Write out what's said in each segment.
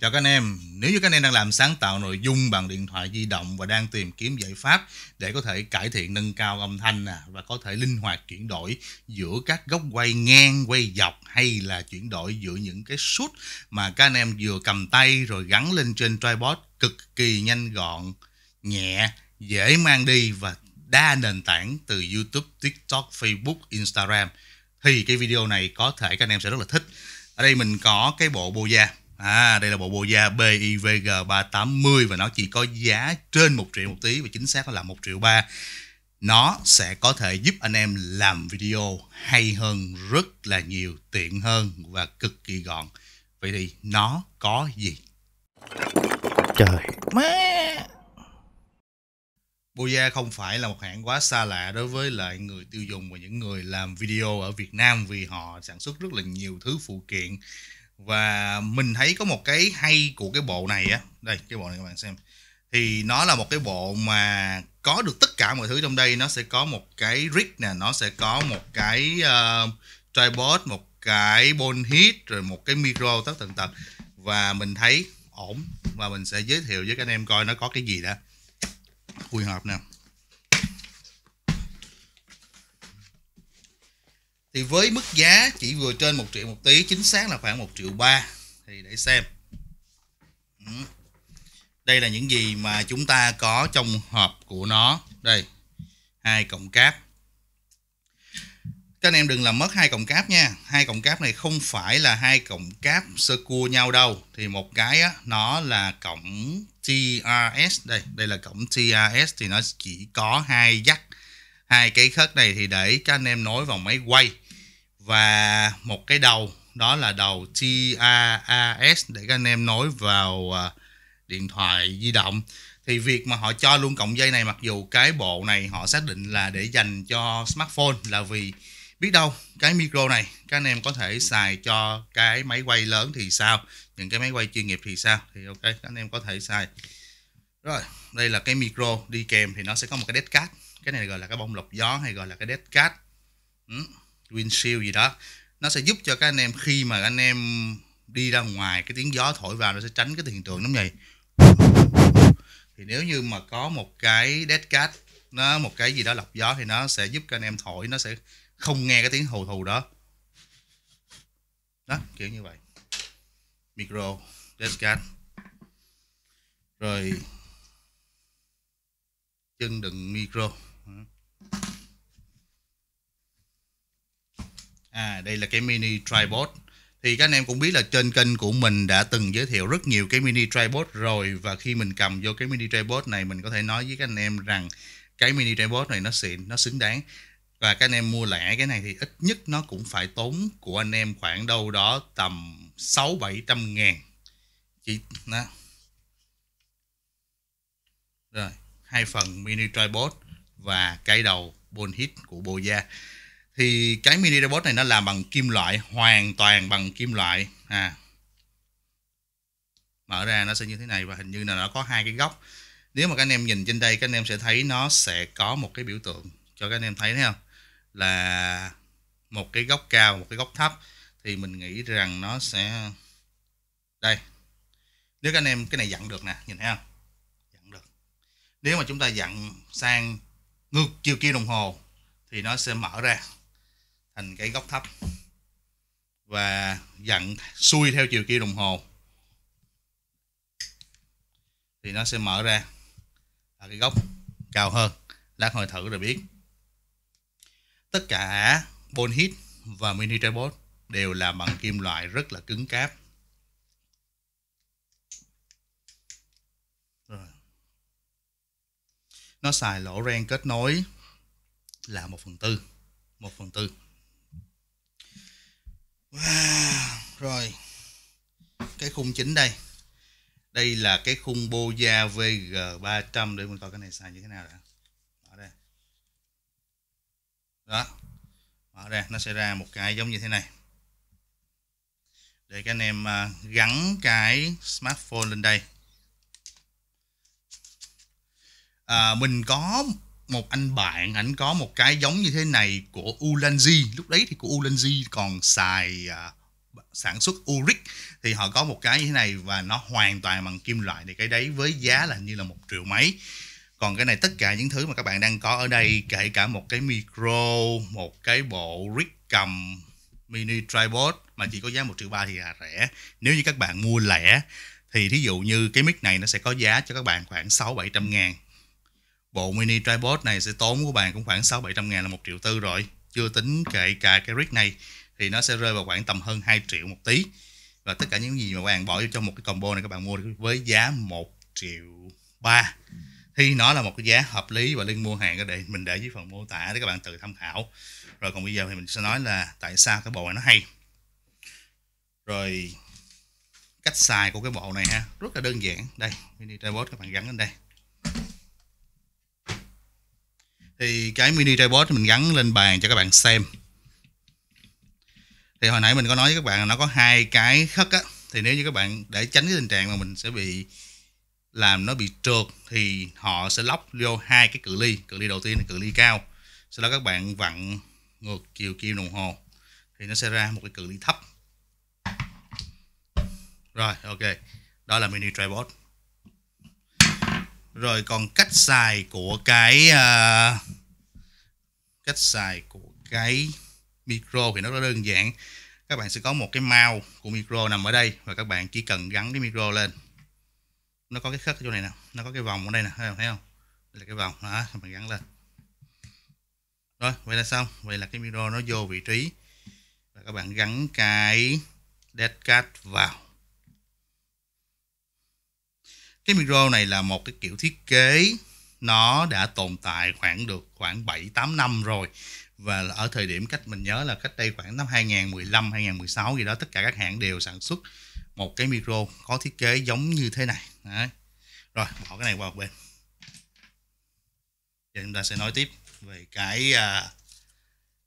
Chào các anh em, nếu như các anh em đang làm sáng tạo nội dung bằng điện thoại di động và đang tìm kiếm giải pháp để có thể cải thiện nâng cao âm thanh à, và có thể linh hoạt chuyển đổi giữa các góc quay ngang, quay dọc hay là chuyển đổi giữa những cái suốt mà các anh em vừa cầm tay rồi gắn lên trên tripod cực kỳ nhanh gọn, nhẹ, dễ mang đi và đa nền tảng từ YouTube, TikTok, Facebook, Instagram thì cái video này có thể các anh em sẽ rất là thích. Ở đây mình có cái bộ bô da À, đây là bộ bộ da BIVG 380 và nó chỉ có giá trên 1 triệu một tí và chính xác là 1 triệu 3. Nó sẽ có thể giúp anh em làm video hay hơn rất là nhiều, tiện hơn và cực kỳ gọn. Vậy thì nó có gì? Trời má! Boya không phải là một hãng quá xa lạ đối với lại người tiêu dùng và những người làm video ở Việt Nam vì họ sản xuất rất là nhiều thứ phụ kiện và mình thấy có một cái hay của cái bộ này á đây cái bộ này các bạn xem thì nó là một cái bộ mà có được tất cả mọi thứ trong đây nó sẽ có một cái rig nè nó sẽ có một cái uh, tripod một cái bone hit rồi một cái micro tất tần tật và mình thấy ổn và mình sẽ giới thiệu với các anh em coi nó có cái gì đã khui hộp nè thì với mức giá chỉ vừa trên 1 triệu một tí chính xác là khoảng 1 triệu ba thì để xem ừ. đây là những gì mà chúng ta có trong hộp của nó đây hai cọng cáp các anh em đừng làm mất hai cọng cáp nha hai cọng cáp này không phải là hai cọng cáp sơ cua nhau đâu thì một cái á, nó là cọng TRS đây đây là cọng TRS thì nó chỉ có hai dắt hai cái khớt này thì để cho anh em nối vào máy quay và một cái đầu đó là đầu TRAS để các anh em nối vào à, điện thoại di động thì việc mà họ cho luôn cọng dây này mặc dù cái bộ này họ xác định là để dành cho smartphone là vì biết đâu cái micro này các anh em có thể xài cho cái máy quay lớn thì sao những cái máy quay chuyên nghiệp thì sao thì ok các anh em có thể xài rồi đây là cái micro đi kèm thì nó sẽ có một cái dead card cái này gọi là cái bông lọc gió hay gọi là cái dead cat ừ, windshield gì đó nó sẽ giúp cho các anh em khi mà anh em đi ra ngoài cái tiếng gió thổi vào nó sẽ tránh cái hiện tượng giống vậy thì nếu như mà có một cái dead cat nó một cái gì đó lọc gió thì nó sẽ giúp các anh em thổi nó sẽ không nghe cái tiếng hù hù đó đó kiểu như vậy micro dead cat rồi chân đựng micro à đây là cái mini tripod thì các anh em cũng biết là trên kênh của mình đã từng giới thiệu rất nhiều cái mini tripod rồi và khi mình cầm vô cái mini tripod này mình có thể nói với các anh em rằng cái mini tripod này nó xịn nó xứng đáng và các anh em mua lẻ cái này thì ít nhất nó cũng phải tốn của anh em khoảng đâu đó tầm 6 700 ngàn chỉ đó rồi hai phần mini tripod và cái đầu bone hit của Boya thì cái mini robot này nó làm bằng kim loại hoàn toàn bằng kim loại à mở ra nó sẽ như thế này và hình như là nó có hai cái góc nếu mà các anh em nhìn trên đây các anh em sẽ thấy nó sẽ có một cái biểu tượng cho các anh em thấy thấy không là một cái góc cao một cái góc thấp thì mình nghĩ rằng nó sẽ đây nếu các anh em cái này dặn được nè nhìn thấy không dặn được nếu mà chúng ta dặn sang ngược chiều kia đồng hồ thì nó sẽ mở ra thành cái góc thấp và dặn xuôi theo chiều kim đồng hồ thì nó sẽ mở ra ở cái góc cao hơn lát hồi thử rồi biết tất cả bone hit và mini tripod đều là bằng kim loại rất là cứng cáp nó xài lỗ ren kết nối là 1 phần tư 1 phần tư Wow, rồi. Cái khung chính đây. Đây là cái khung Boya VG300 để mình coi cái này xài như thế nào đã. Mở đây. Đó. Mở ra nó sẽ ra một cái giống như thế này. Để các anh em à, gắn cái smartphone lên đây. À, mình có một anh bạn ảnh có một cái giống như thế này của Ulanzi lúc đấy thì của Ulanzi còn xài uh, sản xuất Uric thì họ có một cái như thế này và nó hoàn toàn bằng kim loại thì cái đấy với giá là như là một triệu mấy còn cái này tất cả những thứ mà các bạn đang có ở đây kể cả một cái micro một cái bộ rig cầm mini tripod mà chỉ có giá một triệu ba thì là rẻ nếu như các bạn mua lẻ thì thí dụ như cái mic này nó sẽ có giá cho các bạn khoảng sáu bảy trăm ngàn bộ mini tripod này sẽ tốn của bạn cũng khoảng 6 700 ngàn là một triệu tư rồi chưa tính kể cả cái rig này thì nó sẽ rơi vào khoảng tầm hơn 2 triệu một tí và tất cả những gì mà bạn bỏ vô trong một cái combo này các bạn mua với giá 1 triệu 3 thì nó là một cái giá hợp lý và liên mua hàng để mình để dưới phần mô tả để các bạn tự tham khảo rồi còn bây giờ thì mình sẽ nói là tại sao cái bộ này nó hay rồi cách xài của cái bộ này ha rất là đơn giản đây mini tripod các bạn gắn lên đây thì cái mini tripod mình gắn lên bàn cho các bạn xem thì hồi nãy mình có nói với các bạn là nó có hai cái khất á thì nếu như các bạn để tránh cái tình trạng mà mình sẽ bị làm nó bị trượt thì họ sẽ lóc vô hai cái cự ly cự ly đầu tiên là cự ly cao sau đó các bạn vặn ngược chiều kim đồng hồ thì nó sẽ ra một cái cự ly thấp rồi ok đó là mini tripod rồi còn cách xài của cái uh, cách xài của cái micro thì nó rất đơn giản các bạn sẽ có một cái mao của micro nằm ở đây và các bạn chỉ cần gắn cái micro lên nó có cái khớp chỗ này nè nó có cái vòng ở đây nè thấy không thấy không đây là cái vòng đó mình gắn lên rồi vậy là xong vậy là cái micro nó vô vị trí và các bạn gắn cái dead cat vào cái micro này là một cái kiểu thiết kế nó đã tồn tại khoảng được khoảng 7 8 năm rồi và ở thời điểm cách mình nhớ là cách đây khoảng năm 2015 2016 gì đó tất cả các hãng đều sản xuất một cái micro có thiết kế giống như thế này Đấy. rồi bỏ cái này qua một bên Giờ chúng ta sẽ nói tiếp về cái à,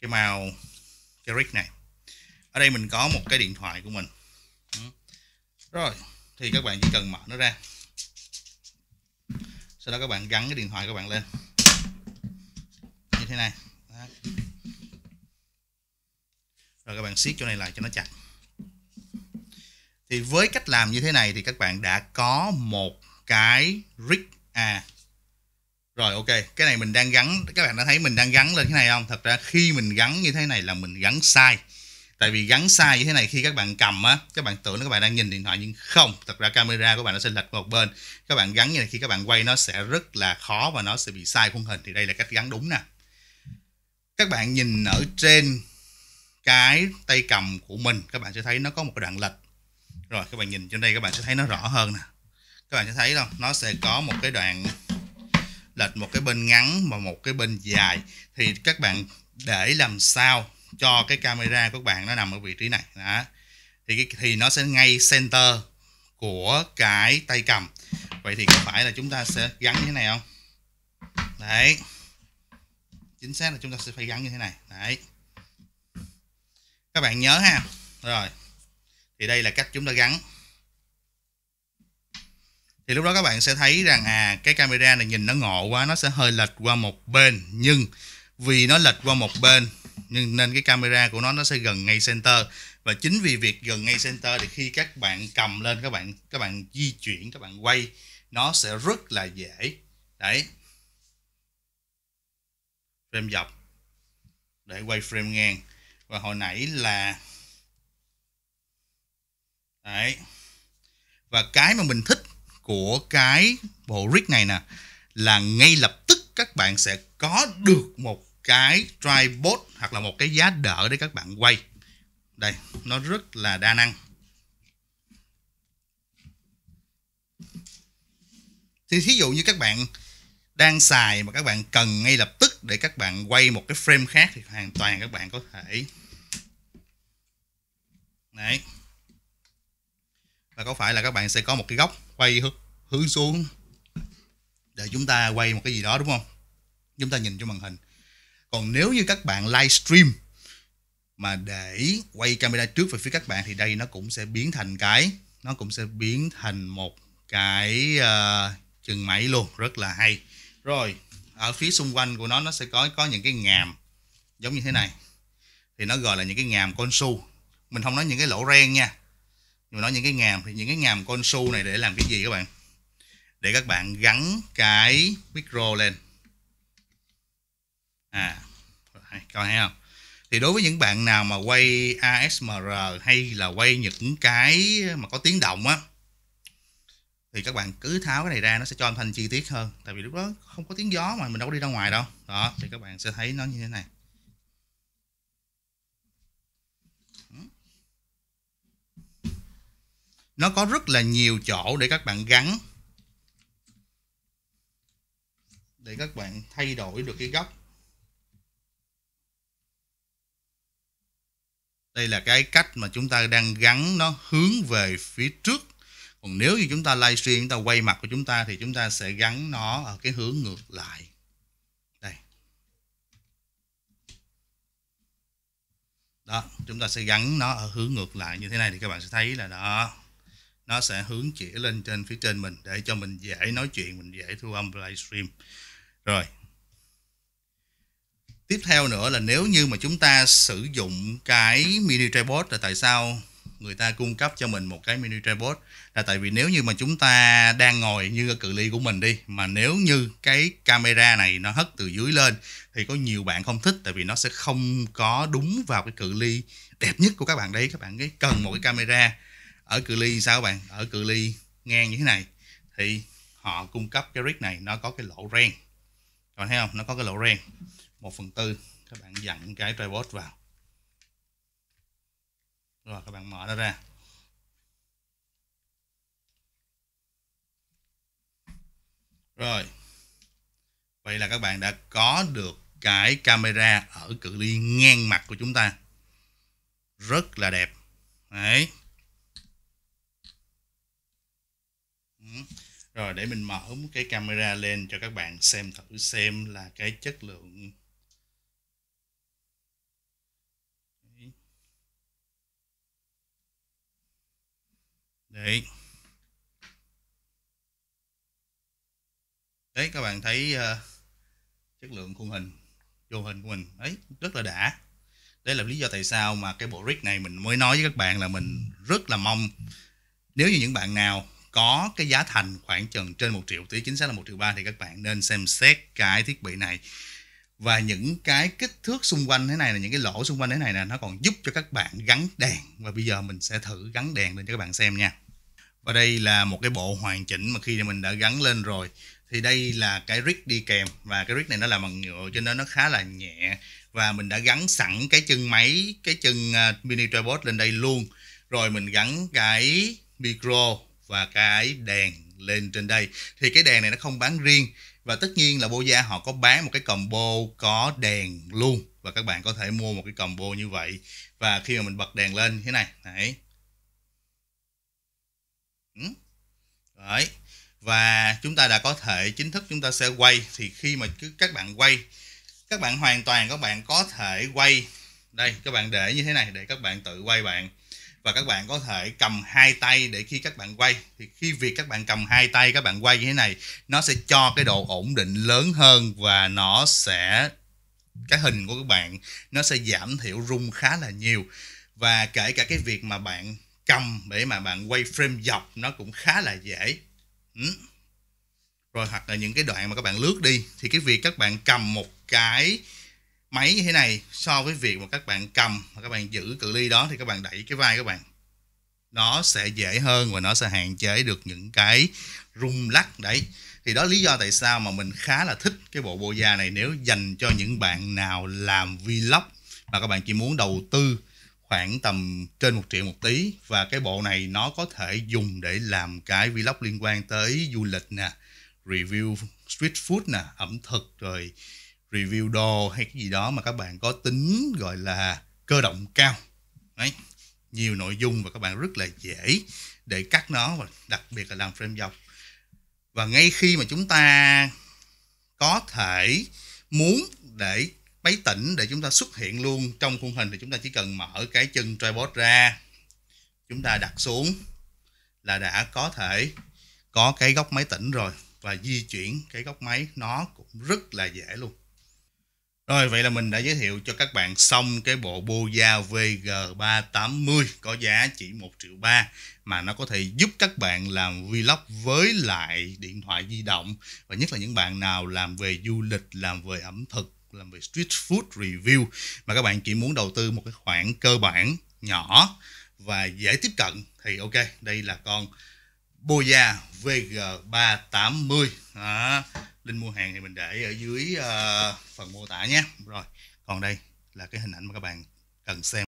cái màu cái rig này ở đây mình có một cái điện thoại của mình rồi thì các bạn chỉ cần mở nó ra sau đó các bạn gắn cái điện thoại các bạn lên như thế này rồi các bạn siết chỗ này lại cho nó chặt thì với cách làm như thế này thì các bạn đã có một cái rig à rồi ok cái này mình đang gắn các bạn đã thấy mình đang gắn lên thế này không thật ra khi mình gắn như thế này là mình gắn sai tại vì gắn sai như thế này khi các bạn cầm á các bạn tưởng là các bạn đang nhìn điện thoại nhưng không thật ra camera của bạn nó sẽ lệch một bên các bạn gắn như này khi các bạn quay nó sẽ rất là khó và nó sẽ bị sai khung hình thì đây là cách gắn đúng nè các bạn nhìn ở trên cái tay cầm của mình các bạn sẽ thấy nó có một cái đoạn lệch rồi các bạn nhìn trên đây các bạn sẽ thấy nó rõ hơn nè các bạn sẽ thấy không nó sẽ có một cái đoạn lệch một cái bên ngắn và một cái bên dài thì các bạn để làm sao cho cái camera của các bạn nó nằm ở vị trí này đó. thì thì nó sẽ ngay center của cái tay cầm vậy thì có phải là chúng ta sẽ gắn như thế này không đấy chính xác là chúng ta sẽ phải gắn như thế này đấy các bạn nhớ ha rồi thì đây là cách chúng ta gắn thì lúc đó các bạn sẽ thấy rằng à cái camera này nhìn nó ngộ quá nó sẽ hơi lệch qua một bên nhưng vì nó lệch qua một bên nhưng nên cái camera của nó nó sẽ gần ngay center và chính vì việc gần ngay center thì khi các bạn cầm lên các bạn các bạn di chuyển các bạn quay nó sẽ rất là dễ đấy frame dọc để quay frame ngang và hồi nãy là đấy và cái mà mình thích của cái bộ rig này nè là ngay lập tức các bạn sẽ có được một cái tripod hoặc là một cái giá đỡ để các bạn quay đây nó rất là đa năng thì thí dụ như các bạn đang xài mà các bạn cần ngay lập tức để các bạn quay một cái frame khác thì hoàn toàn các bạn có thể đấy và có phải là các bạn sẽ có một cái góc quay hướng xuống để chúng ta quay một cái gì đó đúng không chúng ta nhìn cho màn hình còn nếu như các bạn livestream mà để quay camera trước về phía các bạn thì đây nó cũng sẽ biến thành cái nó cũng sẽ biến thành một cái uh, chừng máy luôn rất là hay rồi ở phía xung quanh của nó nó sẽ có có những cái ngàm giống như thế này thì nó gọi là những cái ngàm con su mình không nói những cái lỗ ren nha nhưng mà nói những cái ngàm thì những cái ngàm con su này để làm cái gì các bạn để các bạn gắn cái micro lên à coi ha, thì đối với những bạn nào mà quay ASMR hay là quay những cái mà có tiếng động á thì các bạn cứ tháo cái này ra nó sẽ cho âm thanh chi tiết hơn tại vì lúc đó không có tiếng gió mà mình đâu có đi ra ngoài đâu đó thì các bạn sẽ thấy nó như thế này nó có rất là nhiều chỗ để các bạn gắn để các bạn thay đổi được cái góc đây là cái cách mà chúng ta đang gắn nó hướng về phía trước còn nếu như chúng ta livestream chúng ta quay mặt của chúng ta thì chúng ta sẽ gắn nó ở cái hướng ngược lại đây đó chúng ta sẽ gắn nó ở hướng ngược lại như thế này thì các bạn sẽ thấy là đó nó sẽ hướng chỉ lên trên phía trên mình để cho mình dễ nói chuyện mình dễ thu âm livestream rồi tiếp theo nữa là nếu như mà chúng ta sử dụng cái mini tripod là tại sao người ta cung cấp cho mình một cái mini tripod là tại vì nếu như mà chúng ta đang ngồi như ở cự ly của mình đi mà nếu như cái camera này nó hất từ dưới lên thì có nhiều bạn không thích tại vì nó sẽ không có đúng vào cái cự ly đẹp nhất của các bạn đấy các bạn ấy cần một cái camera ở cự ly sao các bạn ở cự ly ngang như thế này thì họ cung cấp cái rig này nó có cái lỗ ren bạn thấy không nó có cái lỗ ren 1 phần tư các bạn dặn cái tripod vào rồi các bạn mở nó ra rồi vậy là các bạn đã có được cái camera ở cự ly ngang mặt của chúng ta rất là đẹp đấy ừ. Rồi để mình mở một cái camera lên cho các bạn xem thử xem là cái chất lượng Đấy. Đấy các bạn thấy uh, chất lượng khuôn hình, vô hình của mình ấy rất là đã. Đây là lý do tại sao mà cái bộ rig này mình mới nói với các bạn là mình rất là mong nếu như những bạn nào có cái giá thành khoảng chừng trên 1 triệu tí chính xác là 1 triệu ba thì các bạn nên xem xét cái thiết bị này và những cái kích thước xung quanh thế này là những cái lỗ xung quanh thế này là nó còn giúp cho các bạn gắn đèn và bây giờ mình sẽ thử gắn đèn lên cho các bạn xem nha và đây là một cái bộ hoàn chỉnh mà khi mình đã gắn lên rồi thì đây là cái rig đi kèm và cái rig này nó làm bằng nhựa cho nên nó khá là nhẹ và mình đã gắn sẵn cái chân máy cái chân à, mini tripod lên đây luôn rồi mình gắn cái micro và cái đèn lên trên đây thì cái đèn này nó không bán riêng và tất nhiên là Boya họ có bán một cái combo có đèn luôn và các bạn có thể mua một cái combo như vậy và khi mà mình bật đèn lên như thế này đấy ừ, đấy và chúng ta đã có thể chính thức chúng ta sẽ quay thì khi mà các bạn quay các bạn hoàn toàn các bạn có thể quay đây các bạn để như thế này để các bạn tự quay bạn và các bạn có thể cầm hai tay để khi các bạn quay thì khi việc các bạn cầm hai tay các bạn quay như thế này nó sẽ cho cái độ ổn định lớn hơn và nó sẽ cái hình của các bạn nó sẽ giảm thiểu rung khá là nhiều và kể cả cái việc mà bạn cầm để mà bạn quay frame dọc nó cũng khá là dễ ừ. rồi hoặc là những cái đoạn mà các bạn lướt đi thì cái việc các bạn cầm một cái máy như thế này so với việc mà các bạn cầm và các bạn giữ cự ly đó thì các bạn đẩy cái vai các bạn nó sẽ dễ hơn và nó sẽ hạn chế được những cái rung lắc đấy thì đó lý do tại sao mà mình khá là thích cái bộ bô da này nếu dành cho những bạn nào làm vlog mà các bạn chỉ muốn đầu tư khoảng tầm trên một triệu một tí và cái bộ này nó có thể dùng để làm cái vlog liên quan tới du lịch nè review street food nè ẩm thực rồi review đồ hay cái gì đó mà các bạn có tính gọi là cơ động cao đấy nhiều nội dung và các bạn rất là dễ để cắt nó và đặc biệt là làm frame dọc và ngay khi mà chúng ta có thể muốn để máy tỉnh để chúng ta xuất hiện luôn trong khung hình thì chúng ta chỉ cần mở cái chân tripod ra chúng ta đặt xuống là đã có thể có cái góc máy tỉnh rồi và di chuyển cái góc máy nó cũng rất là dễ luôn rồi vậy là mình đã giới thiệu cho các bạn xong cái bộ Boya VG380 có giá chỉ 1 triệu 3 mà nó có thể giúp các bạn làm vlog với lại điện thoại di động và nhất là những bạn nào làm về du lịch, làm về ẩm thực, làm về street food review mà các bạn chỉ muốn đầu tư một cái khoản cơ bản nhỏ và dễ tiếp cận thì ok, đây là con Boya VG380. Đó link mua hàng thì mình để ở dưới uh, phần mô tả nhé rồi còn đây là cái hình ảnh mà các bạn cần xem